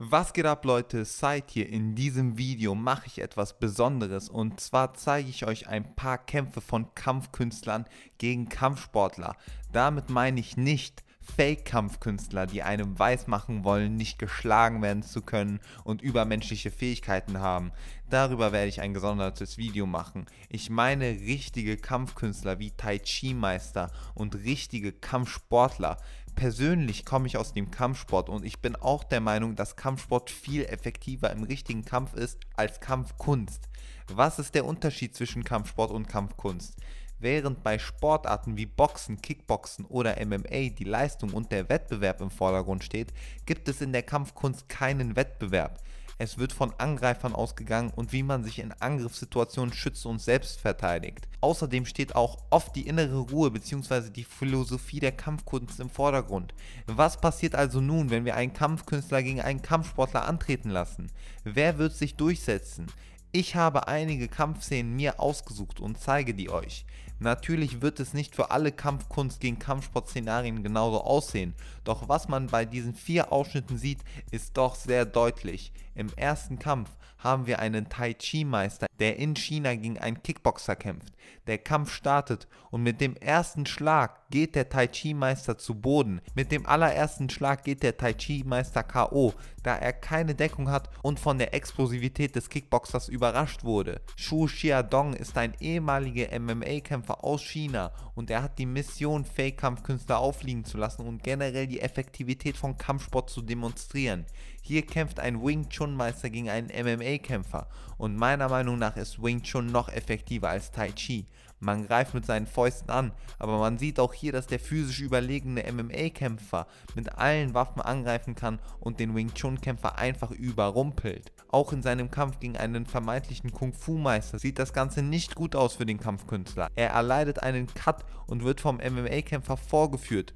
Was geht ab Leute, seid ihr? In diesem Video mache ich etwas Besonderes und zwar zeige ich euch ein paar Kämpfe von Kampfkünstlern gegen Kampfsportler. Damit meine ich nicht, Fake-Kampfkünstler, die einem weismachen wollen, nicht geschlagen werden zu können und übermenschliche Fähigkeiten haben. Darüber werde ich ein gesondertes Video machen. Ich meine richtige Kampfkünstler wie Tai Chi-Meister und richtige Kampfsportler. Persönlich komme ich aus dem Kampfsport und ich bin auch der Meinung, dass Kampfsport viel effektiver im richtigen Kampf ist als Kampfkunst. Was ist der Unterschied zwischen Kampfsport und Kampfkunst? Während bei Sportarten wie Boxen, Kickboxen oder MMA die Leistung und der Wettbewerb im Vordergrund steht, gibt es in der Kampfkunst keinen Wettbewerb. Es wird von Angreifern ausgegangen und wie man sich in Angriffssituationen schützt und selbst verteidigt. Außerdem steht auch oft die innere Ruhe bzw. die Philosophie der Kampfkunst im Vordergrund. Was passiert also nun, wenn wir einen Kampfkünstler gegen einen Kampfsportler antreten lassen? Wer wird sich durchsetzen? Ich habe einige Kampfszenen mir ausgesucht und zeige die euch. Natürlich wird es nicht für alle Kampfkunst gegen Kampfsportszenarien genauso aussehen, doch was man bei diesen vier Ausschnitten sieht, ist doch sehr deutlich. Im ersten Kampf haben wir einen Tai Chi-Meister der in China gegen einen Kickboxer kämpft. Der Kampf startet und mit dem ersten Schlag geht der Tai Chi Meister zu Boden. Mit dem allerersten Schlag geht der Tai Chi Meister KO, da er keine Deckung hat und von der Explosivität des Kickboxers überrascht wurde. Shu Xiaodong ist ein ehemaliger MMA-Kämpfer aus China und er hat die Mission, Fake-Kampfkünstler aufliegen zu lassen und generell die Effektivität von Kampfsport zu demonstrieren. Hier kämpft ein Wing Chun Meister gegen einen MMA-Kämpfer und meiner Meinung nach nach ist Wing Chun noch effektiver als Tai Chi. Man greift mit seinen Fäusten an, aber man sieht auch hier, dass der physisch überlegene MMA-Kämpfer mit allen Waffen angreifen kann und den Wing Chun-Kämpfer einfach überrumpelt. Auch in seinem Kampf gegen einen vermeintlichen Kung-Fu-Meister sieht das Ganze nicht gut aus für den Kampfkünstler. Er erleidet einen Cut und wird vom MMA-Kämpfer vorgeführt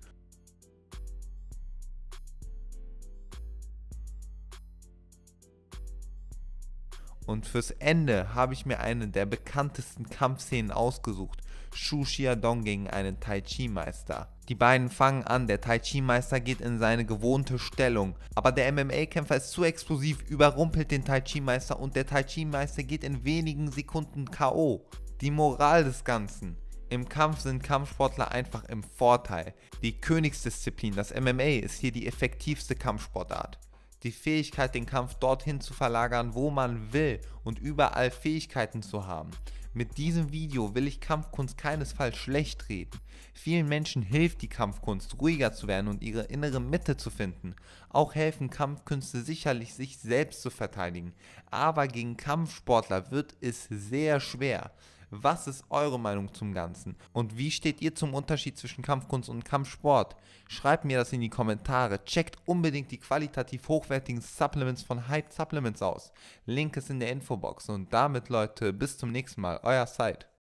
Und fürs Ende habe ich mir eine der bekanntesten Kampfszenen ausgesucht, Shu Xiaodong gegen einen Tai Chi Meister. Die beiden fangen an, der Tai Chi Meister geht in seine gewohnte Stellung, aber der MMA-Kämpfer ist zu explosiv, überrumpelt den Tai Chi Meister und der Tai Chi Meister geht in wenigen Sekunden KO. Die Moral des Ganzen. Im Kampf sind Kampfsportler einfach im Vorteil. Die Königsdisziplin, das MMA, ist hier die effektivste Kampfsportart die Fähigkeit, den Kampf dorthin zu verlagern, wo man will und überall Fähigkeiten zu haben. Mit diesem Video will ich Kampfkunst keinesfalls schlecht reden. Vielen Menschen hilft die Kampfkunst, ruhiger zu werden und ihre innere Mitte zu finden. Auch helfen Kampfkünste sicherlich, sich selbst zu verteidigen. Aber gegen Kampfsportler wird es sehr schwer. Was ist eure Meinung zum Ganzen? Und wie steht ihr zum Unterschied zwischen Kampfkunst und Kampfsport? Schreibt mir das in die Kommentare. Checkt unbedingt die qualitativ hochwertigen Supplements von Hype Supplements aus. Link ist in der Infobox. Und damit, Leute, bis zum nächsten Mal. Euer Side.